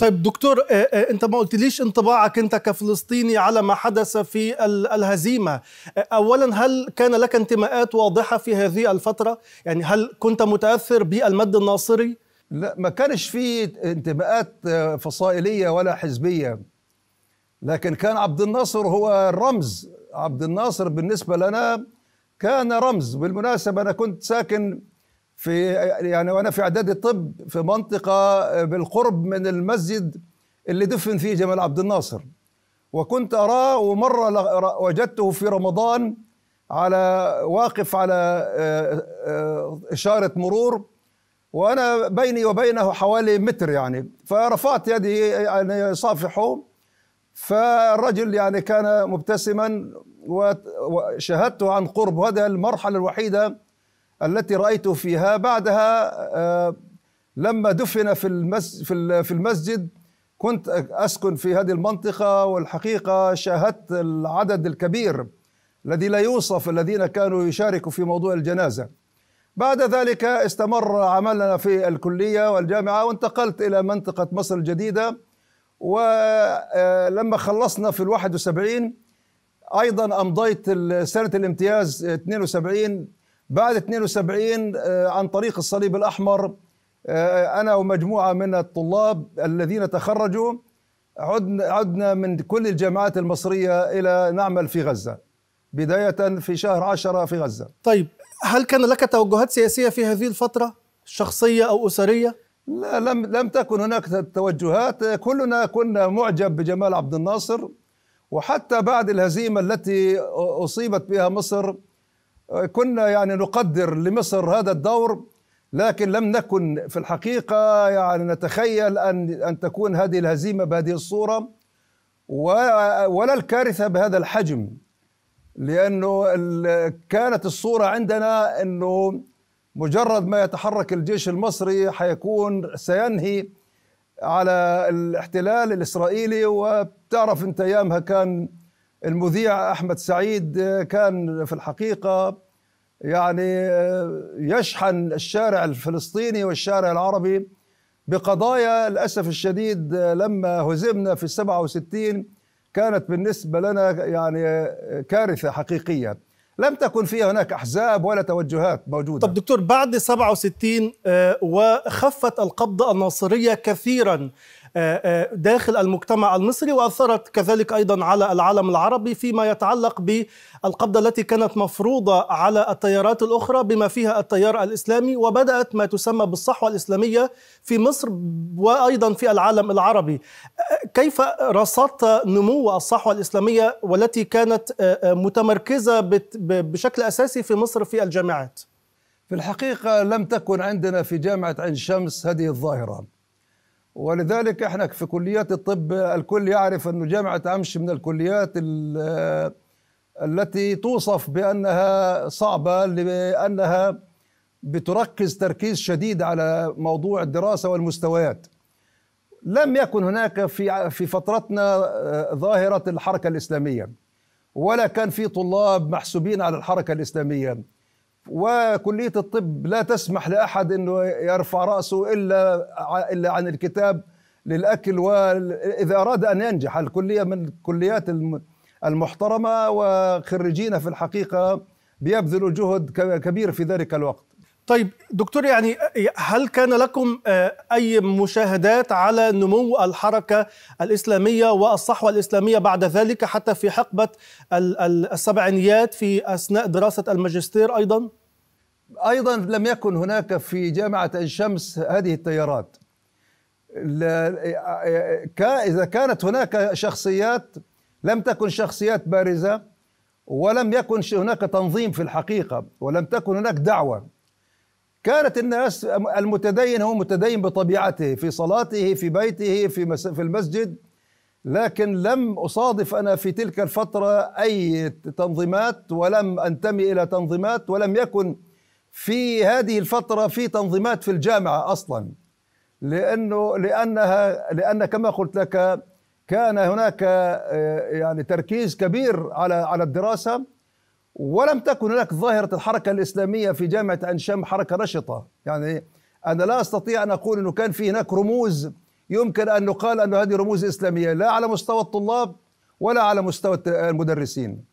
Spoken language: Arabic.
طيب دكتور آه، آه، انت ما قلتليش انطباعك انت كفلسطيني على ما حدث في الهزيمه آه، اولا هل كان لك انتماءات واضحه في هذه الفتره يعني هل كنت متاثر بالمد الناصري لا ما كانش في انتماءات فصائليه ولا حزبيه لكن كان عبد الناصر هو الرمز عبد الناصر بالنسبه لنا كان رمز بالمناسبه انا كنت ساكن في يعني وانا في اعداد الطب في منطقه آه، بالقرب من المسجد اللي دفن فيه جمال عبد الناصر وكنت اراه ومره وجدته في رمضان على واقف على آه، آه، اشاره مرور وانا بيني وبينه حوالي متر يعني فرفعت يدي يعني صافحه فالرجل يعني كان مبتسما وشاهدته عن قرب هذا المرحله الوحيده التي رأيت فيها بعدها آه، لما دفن في المسجد, في المسجد كنت أسكن في هذه المنطقة والحقيقة شاهدت العدد الكبير الذي لا يوصف الذين كانوا يشاركوا في موضوع الجنازة بعد ذلك استمر عملنا في الكلية والجامعة وانتقلت إلى منطقة مصر الجديدة ولما آه، خلصنا في الواحد وسبعين أيضا أمضيت سنة الامتياز 72 بعد 72 آه، عن طريق الصليب الأحمر آه، أنا ومجموعة من الطلاب الذين تخرجوا عدنا, عدنا من كل الجامعات المصرية إلى نعمل في غزة بداية في شهر عشرة في غزة طيب هل كان لك توجهات سياسية في هذه الفترة شخصية أو أسرية؟ لا لم لم تكن هناك توجهات كلنا كنا معجب بجمال عبد الناصر وحتى بعد الهزيمة التي أصيبت بها مصر كنا يعني نقدر لمصر هذا الدور لكن لم نكن في الحقيقة يعني نتخيل أن أن تكون هذه الهزيمة بهذه الصورة ولا الكارثة بهذا الحجم لأنه كانت الصورة عندنا أنه مجرد ما يتحرك الجيش المصري حيكون سينهي على الاحتلال الإسرائيلي وبتعرف أنت أيامها كان المذيع احمد سعيد آه، كان في الحقيقه يعني آه، يشحن الشارع الفلسطيني والشارع العربي بقضايا للاسف الشديد آه، لما هزمنا في 67 كانت بالنسبه لنا يعني كارثه حقيقيه لم تكن فيها هناك احزاب ولا توجهات موجوده طب دكتور بعد 67 وخفت القبضه الناصريه كثيرا آه، آه، داخل المجتمع المصري واثرت كذلك ايضا على العالم العربي فيما يتعلق بالقبضه التي كانت مفروضه على التيارات الاخرى بما فيها التيار الاسلامي وبدات ما تسمى بالصحوه الاسلاميه في مصر وايضا في العالم العربي. كيف رصدت نمو الصحوه الاسلاميه والتي كانت آه، متمركزه بشكل اساسي في مصر في الجامعات؟ في الحقيقة لم تكن عندنا في جامعة عين شمس هذه الظاهرة ولذلك احنا في كليات الطب الكل يعرف انه جامعه امش من الكليات التي توصف بانها صعبه لانها بتركز تركيز شديد على موضوع الدراسه والمستويات. لم يكن هناك في في فترتنا آه، ظاهره الحركه الاسلاميه ولا كان في طلاب محسوبين على الحركه الاسلاميه. وكلية الطب لا تسمح لأحد أنه يرفع رأسه إلا إلا عن الكتاب للأكل وإذا أراد أن ينجح الكلية من الكليات المحترمة وخريجين في الحقيقة بيبذلوا جهد كبير في ذلك الوقت طيب دكتور يعني هل كان لكم آه، اي مشاهدات على نمو الحركه الاسلاميه والصحوه الاسلاميه بعد ذلك حتى في حقبه السبعينيات في اثناء دراسه الماجستير ايضا؟ ايضا لم يكن هناك في جامعه عين شمس هذه التيارات. آه، آه، اذا كانت هناك شخصيات لم تكن شخصيات بارزه ولم يكن هناك تنظيم في الحقيقه ولم تكن هناك دعوه كانت الناس المتدين هو متدين بطبيعته في صلاته في بيته في في المسجد لكن لم اصادف انا في تلك الفتره اي تنظيمات ولم انتمي الى تنظيمات ولم يكن في هذه الفتره في تنظيمات في الجامعه اصلا لانه لانها لان كما قلت لك كان هناك آه، يعني تركيز كبير على على الدراسه ولم تكن هناك ظاهرة الحركة الإسلامية في جامعة أنشام حركة نشطة يعني أنا لا أستطيع أن أقول أنه كان في هناك رموز يمكن أن نقال أن هذه رموز إسلامية لا على مستوى الطلاب ولا على مستوى المدرسين